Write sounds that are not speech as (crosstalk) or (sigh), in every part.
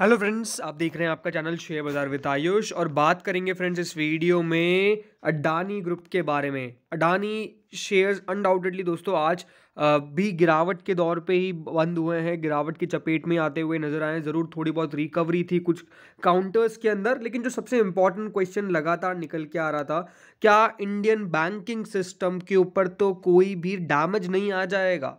Hello friends आप देख रहे हैं आपका चैनल शेयर बाज़ार विद आयुष और बात करेंगे फ्रेंड्स इस वीडियो में अडानी ग्रुप के बारे में अडानी शेयर्स अनडाउटेडली दोस्तों आज भी गिरावट के दौर पे ही बंद हुए हैं गिरावट की चपेट में आते हुए नज़र आए ज़रूर थोड़ी बहुत रिकवरी थी कुछ काउंटर्स के अंदर लेकिन जो सबसे इम्पॉर्टेंट क्वेश्चन लगातार निकल के आ रहा था क्या इंडियन बैंकिंग सिस्टम के ऊपर तो कोई भी डैमेज नहीं आ जाएगा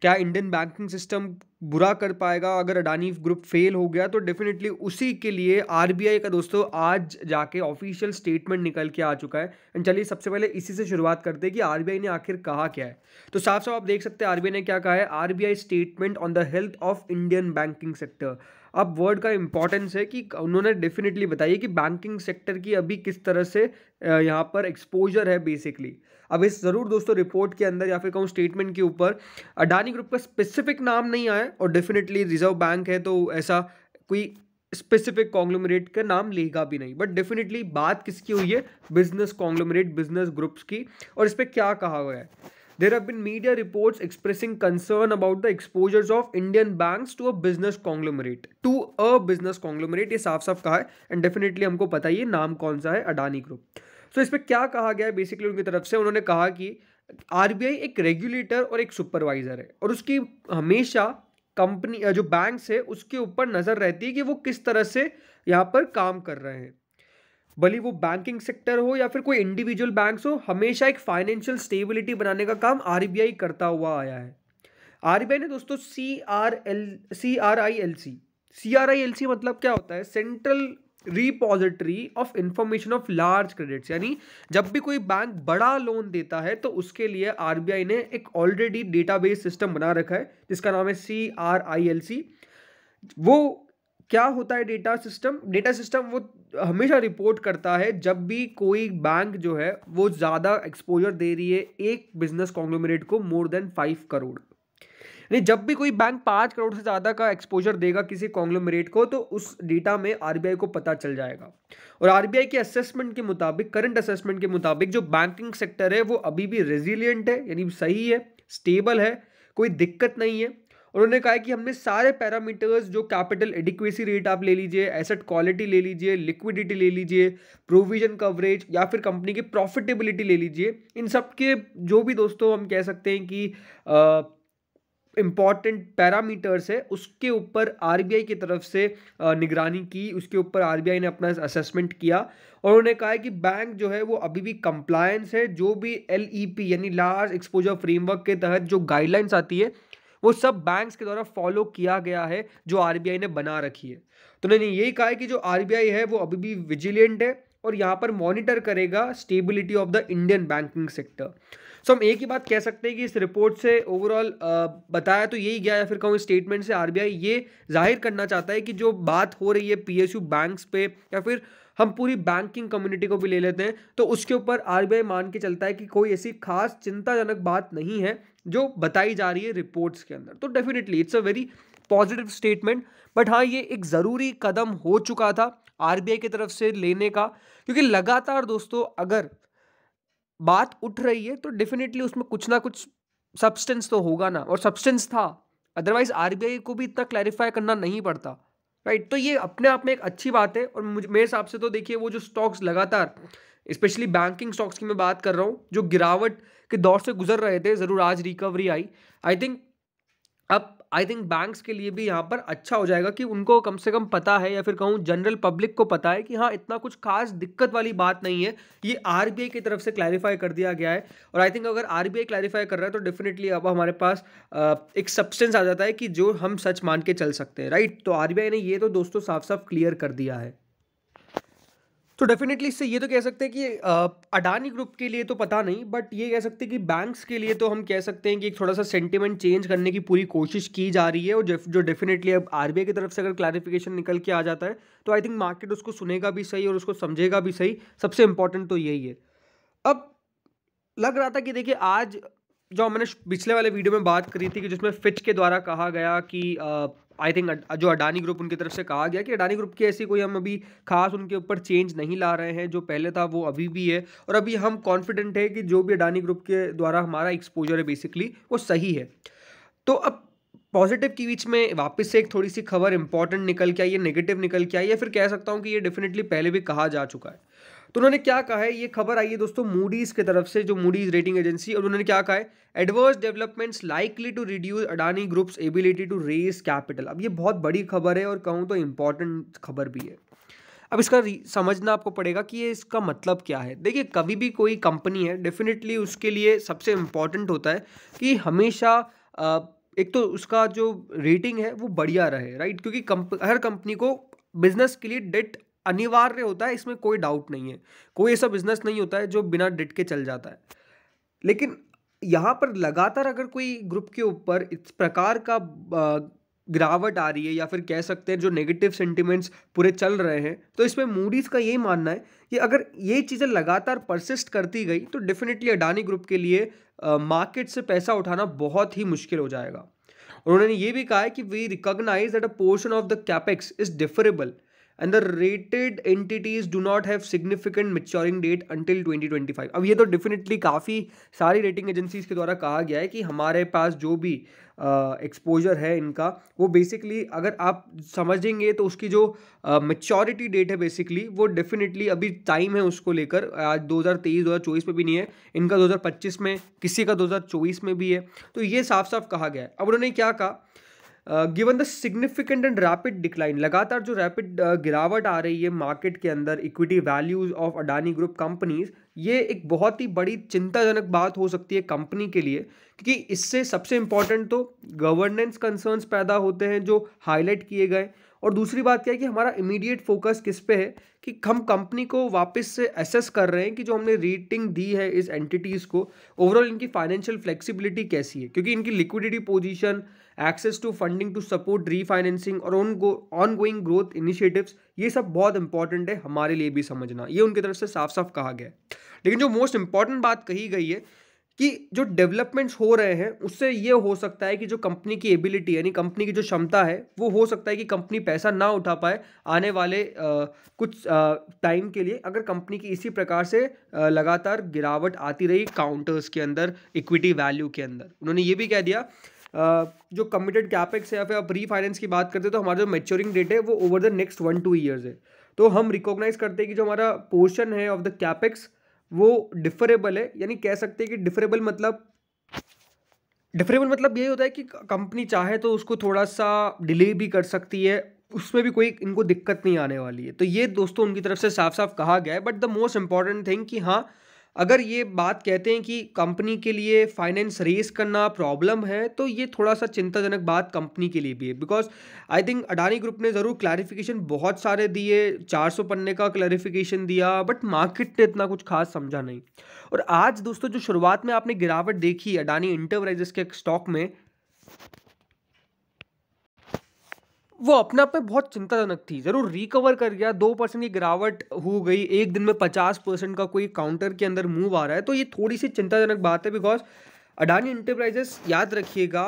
क्या इंडियन बैंकिंग सिस्टम बुरा कर पाएगा अगर अडानी ग्रुप फेल हो गया तो डेफिनेटली उसी के लिए आरबीआई का दोस्तों आज जाके ऑफिशियल स्टेटमेंट निकल के आ चुका है एंड चलिए सबसे पहले इसी से शुरुआत करते हैं कि आरबीआई ने आखिर कहा क्या है तो साफ साफ आप देख सकते हैं आरबीआई ने क्या कहा है RBI statement on the health of Indian banking sector अब वर्ड का इंपॉर्टेंस है कि उन्होंने डेफिनेटली बताइए कि बैंकिंग सेक्टर की अभी किस तरह से यहाँ पर एक्सपोजर है बेसिकली अब इस ज़रूर दोस्तों रिपोर्ट के अंदर या फिर कहूँ स्टेटमेंट के ऊपर अडानी ग्रुप का स्पेसिफिक नाम नहीं आया और डेफिनेटली रिजर्व बैंक है तो ऐसा कोई स्पेसिफिक कॉन्ग्लोमरेट का नाम लेगा भी नहीं बट डेफिनेटली बात किसकी हुई है बिजनेस कॉन्ग्लोमरेट बिजनेस ग्रुप्स की और इस पर क्या कहा गया है there have been media reports expressing concern about the exposures of Indian banks to a business conglomerate. To a business conglomerate ये साफ साफ कहा है एंड डेफिनेटली हमको पता ही नाम कौन सा है अडानी ग्रुप सो इस पर क्या कहा गया है बेसिकली उनकी तरफ से उन्होंने कहा कि आरबीआई एक रेगुलेटर और एक सुपरवाइजर है और उसकी हमेशा कंपनी जो बैंक्स है उसके ऊपर नज़र रहती है कि वो किस तरह से यहाँ पर काम कर रहे हैं भले वो बैंकिंग सेक्टर हो या फिर कोई इंडिविजुअल बैंक्स हो हमेशा एक फाइनेंशियल स्टेबिलिटी बनाने का काम आर करता हुआ आया है आर ने दोस्तों C R L C R I L C C R I L C मतलब क्या होता है central repository of information of large credits यानी जब भी कोई बैंक बड़ा लोन देता है तो उसके लिए आरबीआई ने एक ऑलरेडी डेटाबेस सिस्टम बना रखा है जिसका नाम है सी आर आई एल सी वो क्या होता है डेटा सिस्टम डेटा सिस्टम वो हमेशा रिपोर्ट करता है जब भी कोई बैंक जो है वो ज़्यादा एक्सपोजर दे रही है एक बिजनेस कॉन्ग्लोमरेट को मोर देन फाइव करोड़ यानी जब भी कोई बैंक पाँच करोड़ से ज़्यादा का एक्सपोजर देगा किसी कॉन्ग्लोमरेट को तो उस डेटा में आर को पता चल जाएगा और आर के असेसमेंट के मुताबिक करंट असेसमेंट के मुताबिक जो बैंकिंग सेक्टर है वो अभी भी रेजिलियंट है यानी सही है स्टेबल है कोई दिक्कत नहीं है उन्होंने कहा है कि हमने सारे पैरामीटर्स जो कैपिटल एडिक्वेसी रेट आप ले लीजिए एसेट क्वालिटी ले लीजिए लिक्विडिटी ले लीजिए प्रोविजन कवरेज या फिर कंपनी की प्रॉफिटेबिलिटी ले लीजिए इन सब के जो भी दोस्तों हम कह सकते हैं कि इम्पॉर्टेंट पैरामीटर्स है उसके ऊपर आर की तरफ से निगरानी की उसके ऊपर आर ने अपना असेसमेंट किया और उन्होंने कहा है कि बैंक जो है वो अभी भी कंप्लायंस है जो भी एल e यानी लार्ज एक्सपोजर फ्रेमवर्क के तहत जो गाइडलाइंस आती है वो सब बैंक्स के द्वारा फॉलो किया गया है जो आर ने बना रखी है तो उन्होंने यही कहा है कि जो आर है वो अभी भी विजिलेंट है और यहाँ पर मॉनिटर करेगा stability of the Indian banking sector so हम एक ही बात कह सकते हैं कि इस रिपोर्ट से ओवरऑल बताया तो यही गया या फिर कहूँ स्टेटमेंट से आरबीआई ये जाहिर करना चाहता है कि जो बात हो रही है पीएसयू बैंक्स पे या फिर हम पूरी बैंकिंग कम्युनिटी को भी ले लेते हैं तो उसके ऊपर आरबीआई मान के चलता है कि कोई ऐसी खास चिंताजनक बात नहीं है जो बताई जा रही है रिपोर्ट्स के अंदर तो definitely it's a very positive statement but हाँ ये एक ज़रूरी कदम हो चुका था आरबीआई की तरफ से लेने का क्योंकि लगातार दोस्तों अगर बात उठ रही है तो डेफिनेटली उसमें कुछ ना कुछ सब्सटेंस तो होगा ना और सब्सटेंस था अदरवाइज आर को भी इतना क्लैरिफाई करना नहीं पड़ता राइट right? तो ये अपने आप में एक अच्छी बात है और मुझे मेरे हिसाब से तो देखिए वो जो स्टॉक्स लगातार स्पेशली बैंकिंग स्टॉक्स की मैं बात कर रहा हूँ जो गिरावट के दौर से गुजर रहे थे ज़रूर आज रिकवरी आई आई थिंक अब आई थिंक बैंक्स के लिए भी यहाँ पर अच्छा हो जाएगा कि उनको कम से कम पता है या फिर कहूँ जनरल पब्लिक को पता है कि हाँ इतना कुछ खास दिक्कत वाली बात नहीं है ये आर की तरफ से क्लैरिफाई कर दिया गया है और आई थिंक अगर आर क्लैरिफाई कर रहा है तो डेफिनेटली अब हमारे पास एक सब्सटेंस आ जाता है कि जो हम सच मान के चल सकते हैं राइट तो आर ने ये तो दोस्तों साफ साफ क्लियर कर दिया है तो डेफिनेटली इससे ये तो कह सकते हैं कि अडानी ग्रुप के लिए तो पता नहीं बट ये कह सकते हैं कि बैंक्स के लिए तो हम कह सकते हैं कि एक थोड़ा सा सेंटिमेंट चेंज करने की पूरी कोशिश की जा रही है और जो डेफिनेटली अब आर की तरफ से अगर क्लैरिफिकेशन निकल के आ जाता है तो आई थिंक मार्केट उसको सुनेगा भी सही और उसको समझेगा भी सही सबसे इंपॉर्टेंट तो यही है अब लग रहा था कि देखिए आज जो मैंने पिछले वाले वीडियो में बात करी थी कि जिसमें फिच के द्वारा कहा गया कि आ, आई थिंक जो अडानी ग्रुप उनकी तरफ से कहा गया कि अडानी ग्रुप की ऐसी कोई हम अभी खास उनके ऊपर चेंज नहीं ला रहे हैं जो पहले था वो अभी भी है और अभी हम कॉन्फिडेंट है कि जो भी अडानी ग्रुप के द्वारा हमारा एक्सपोजर है बेसिकली वो सही है तो अब पॉजिटिव के बीच में वापस से एक थोड़ी सी खबर इंपॉर्टेंट निकल के आई है नेगेटिव निकल के आई या फिर कह सकता हूँ कि ये डेफिनेटली पहले भी कहा जा चुका है तो उन्होंने क्या कहा है ये खबर आई है दोस्तों मूडीज की तरफ से जो मूडीज रेटिंग एजेंसी और उन्होंने क्या कहा है adverse developments likely to reduce Adani group's ability to raise capital अब ये बहुत बड़ी खबर है और कहूँ तो इंपॉर्टेंट खबर भी है अब इसका समझना आपको पड़ेगा कि ये इसका मतलब क्या है देखिए कभी भी कोई कंपनी है डेफिनेटली उसके लिए सबसे इम्पॉर्टेंट होता है कि हमेशा एक तो उसका जो रेटिंग है वो बढ़िया रहे राइट क्योंकि कंप हर कंपनी को बिजनेस के लिए डेट अनिवार्य होता है इसमें कोई डाउट नहीं है कोई ऐसा बिजनेस नहीं होता है जो बिना डिट के चल जाता है लेकिन यहाँ पर लगातार अगर कोई ग्रुप के ऊपर इस प्रकार का गिरावट आ रही है या फिर कह सकते हैं जो नेगेटिव सेंटिमेंट्स पूरे चल रहे हैं तो इसमें मूडीज़ का यही मानना है कि अगर ये चीज़ें लगातार परसिस्ट करती गई तो डेफिनेटली अडानी ग्रुप के लिए मार्केट से पैसा उठाना बहुत ही मुश्किल हो जाएगा उन्होंने ये भी कहा है कि we recognise that a portion of the capex is deferrable and the rated entities do not have significant maturing debt until 2025 अब ये तो डेफिनेटली काफ़ी सारी रेटिंग एजेंसीज के द्वारा कहा गया है कि हमारे पास जो भी एक्सपोजर uh, है इनका वो बेसिकली अगर आप समझेंगे तो उसकी जो मेच्योरिटी uh, डेट है बेसिकली वो डेफिनेटली अभी टाइम है उसको लेकर आज 2023 2024 में भी नहीं है इनका 2025 में किसी का 2024 में भी है तो ये साफ साफ कहा गया है अब उन्होंने क्या कहा given the significant and rapid decline लगातार जो रैपिड गिरावट आ रही है मार्केट के अंदर equity values of Adani group companies ये एक बहुत ही बड़ी चिंताजनक बात हो सकती है कंपनी के लिए क्योंकि इससे सबसे इम्पॉर्टेंट तो गवर्नेंस कंसर्न्स पैदा होते हैं जो हाईलाइट किए गए और दूसरी बात क्या है कि हमारा इमीडिएट फोकस किस पे है कि हम कंपनी को वापस से एसेस कर रहे हैं कि जो हमने रेटिंग दी है इस एंटिटीज़ को ओवरऑल इनकी फाइनेंशियल फ्लेक्सिबिलिटी कैसी है क्योंकि इनकी liquidity position access to funding to support refinancing और on ongoing growth initiatives ये सब बहुत इंपॉर्टेंट है हमारे लिए भी समझना ये उनकी तरफ से साफ साफ कहा गया है लेकिन जो मोस्ट इंपॉर्टेंट बात कही गई है कि जो डेवलपमेंट्स हो रहे हैं उससे ये हो सकता है कि जो कंपनी की एबिलिटी यानी कंपनी की जो क्षमता है वो हो सकता है कि कंपनी पैसा ना उठा पाए आने वाले आ, कुछ टाइम के लिए अगर कंपनी की इसी प्रकार से आ, लगातार गिरावट आती रही काउंटर्स के अंदर इक्विटी वैल्यू के अंदर उन्होंने ये भी कह दिया आ, जो कमिटेड कैपेक्स है या फिर आप रीफाइनेंस की बात करते हैं तो हमारा जो मेच्योरिंग डेट है वो over the next one two years है तो हम रिकॉग्नाइज करते हैं कि जो हमारा पोर्शन है ऑफ द कैपेक्स वो डिफरेबल है यानी कह सकते हैं कि डिफरेबल मतलब डिफरेबल मतलब ये होता है कि कंपनी चाहे तो उसको थोड़ा सा डिले भी कर सकती है उसमें भी कोई इनको दिक्कत नहीं आने वाली है तो ये दोस्तों उनकी तरफ से साफ साफ कहा गया है but the most important thing कि हाँ अगर ये बात कहते हैं कि कंपनी के लिए फाइनेंस रेस करना प्रॉब्लम है तो ये थोड़ा सा चिंताजनक बात कंपनी के लिए भी है because I think Adani group ने ज़रूर क्लैरिफिकेशन बहुत सारे दिए 400 पन्ने का क्लैरिफिकेशन दिया बट मार्केट ने इतना कुछ खास समझा नहीं और आज दोस्तों जो शुरुआत में आपने गिरावट देखी अडानी इंटरप्राइजेस के स्टॉक में वो अपने आप में बहुत चिंताजनक थी ज़रूर रिकवर कर गया दो परसेंट की गिरावट हो गई एक दिन में पचास परसेंट का कोई काउंटर के अंदर मूव आ रहा है तो ये थोड़ी सी चिंताजनक बात है बिकॉज अडानी इंटरप्राइजेस याद रखिएगा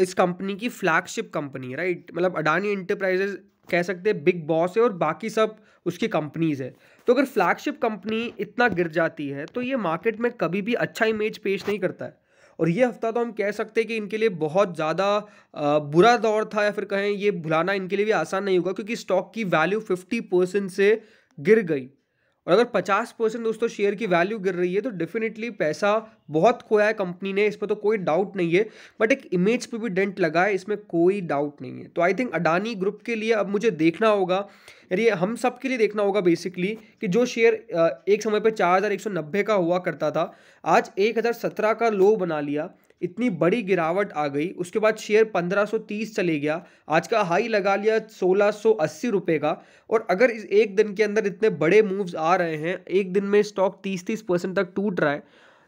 इस कंपनी की फ्लैगशिप कंपनी राइट मतलब अडानी इंटरप्राइजेस कह सकते हैं बिग बॉस है और बाकी सब उसकी कंपनीज़ है तो अगर फ्लैगशिप कंपनी इतना गिर जाती है तो ये मार्केट में कभी भी अच्छा इमेज पेश नहीं करता है और ये हफ्ता तो हम कह सकते हैं कि इनके लिए बहुत ज़्यादा बुरा दौर था या फिर कहें ये भुलाना इनके लिए भी आसान नहीं होगा क्योंकि स्टॉक की वैल्यू फिफ्टी परसेंट से गिर गई और अगर 50 परसेंट दोस्तों शेयर की वैल्यू गिर रही है तो डेफिनेटली पैसा बहुत खोया है कंपनी ने इस पर तो कोई डाउट नहीं है बट एक इमेज पे भी डेंट लगा है इसमें कोई डाउट नहीं है तो आई थिंक अडानी ग्रुप के लिए अब मुझे देखना होगा यानी हम सब के लिए देखना होगा बेसिकली कि जो शेयर एक समय पर चार का हुआ करता था आज एक का लो बना लिया इतनी बड़ी गिरावट आ गई उसके बाद शेयर 1530 चले गया आज का हाई लगा लिया 1680 रुपए का और अगर इस एक दिन के अंदर इतने बड़े मूव्स आ रहे हैं एक दिन में स्टॉक 30-30 परसेंट तक टूट रहा है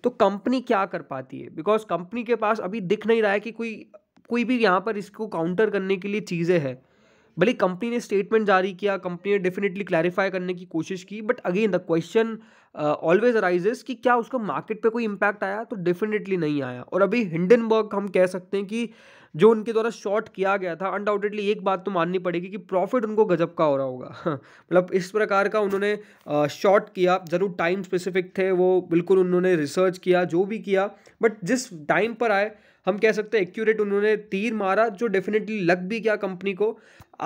तो कंपनी क्या कर पाती है बिकॉज कंपनी के पास अभी दिख नहीं रहा है कि कोई कोई भी यहाँ पर इसको काउंटर करने के लिए चीज़ें हैं भले कंपनी ने स्टेटमेंट जारी किया कंपनी ने डेफिनेटली क्लैरिफाई करने की कोशिश की but again the question always arises कि क्या उसका मार्केट पे कोई इम्पैक्ट आया तो डेफिनेटली नहीं आया और अभी हिंडनबर्ग हम कह सकते हैं कि जो उनके द्वारा शॉर्ट किया गया था अनडाउटेडली एक बात तो माननी पड़ेगी कि प्रॉफिट उनको गजब का हो रहा होगा (laughs) मतलब इस प्रकार का उन्होंने शॉर्ट uh, किया ज़रूर टाइम स्पेसिफिक थे वो बिल्कुल उन्होंने रिसर्च किया जो भी किया बट जिस टाइम पर आए हम कह सकते हैं एक्यूरेट उन्होंने तीर मारा जो डेफिनेटली लग भी गया कंपनी को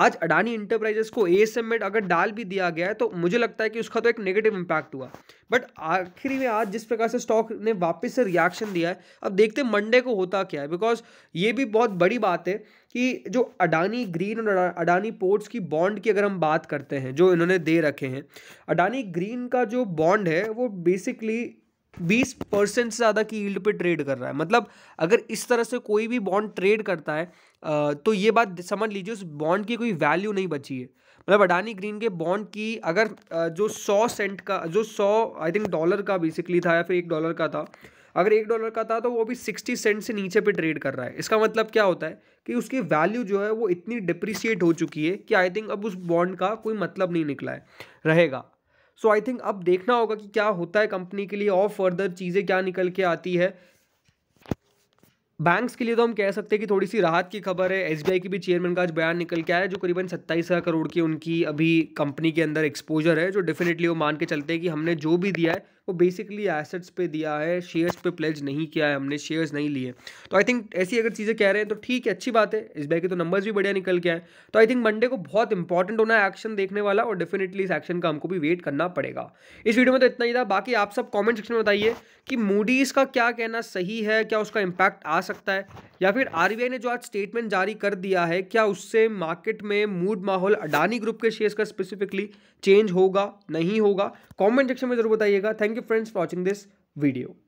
आज अडानी इंटरप्राइजेस को ए में अगर डाल भी दिया गया है तो मुझे लगता है कि उसका तो एक नेगेटिव इम्पैक्ट हुआ बट आखिरी में आज जिस प्रकार से स्टॉक ने वापस से रिएक्शन दिया है अब देखते हैं मंडे को होता क्या है बिकॉज ये भी बहुत बड़ी बात है कि जो अडानी ग्रीन और अडानी पोर्ट्स की बॉन्ड की अगर हम बात करते हैं जो इन्होंने दे रखे हैं अडानी ग्रीन का जो बॉन्ड है वो बेसिकली बीस परसेंट से ज़्यादा की यील्ड पे ट्रेड कर रहा है मतलब अगर इस तरह से कोई भी बॉन्ड ट्रेड करता है तो ये बात समझ लीजिए उस बॉन्ड की कोई वैल्यू नहीं बची है मतलब अडानी ग्रीन के बॉन्ड की अगर जो सौ सेंट का जो सौ आई थिंक डॉलर का बेसिकली था या फिर एक डॉलर का था अगर एक डॉलर का था तो वो भी सिक्सटी सेंट से नीचे पे ट्रेड कर रहा है इसका मतलब क्या होता है कि उसकी वैल्यू जो है वो इतनी डिप्रिसिएट हो चुकी है कि आई थिंक अब उस बॉन्ड का कोई मतलब नहीं निकला है रहेगा सो आई थिंक अब देखना होगा कि क्या होता है कंपनी के लिए और फर्दर चीज़ें क्या निकल के आती है बैंक्स के लिए तो हम कह सकते हैं कि थोड़ी सी राहत की खबर है एसबीआई की भी चेयरमैन का आज बयान निकल के आया जो करीबन सत्ताईस हज़ार करोड़ की उनकी अभी कंपनी के अंदर एक्सपोजर है जो डेफिनेटली वो मान के चलते हैं कि हमने जो भी दिया है वो बेसिकली एसेट्स पे दिया है शेयर्स पे प्लेज नहीं किया है हमने शेयर्स नहीं लिए तो आई थिंक ऐसी अगर चीज़ें कह रहे हैं तो ठीक है अच्छी बात है इस बैग के तो नंबर्स भी बढ़िया निकल के आए तो आई थिंक मंडे को बहुत इंपॉर्टेंट होना है एक्शन देखने वाला और डेफिनेटली इस एक्शन का हमको भी वेट करना पड़ेगा इस वीडियो में तो इतना ही था बाकी आप सब कॉमेंट सेक्शन में बताइए कि मूडीज़ का क्या कहना सही है क्या उसका इम्पैक्ट आ सकता है या फिर आरबीआई ने जो आज स्टेटमेंट जारी कर दिया है क्या उससे मार्केट में मूड माहौल अडानी ग्रुप के शेयर्स का स्पेसिफिकली चेंज होगा नहीं होगा कमेंट सेक्शन में जरूर बताइएगा thank you thank you friends for watching this video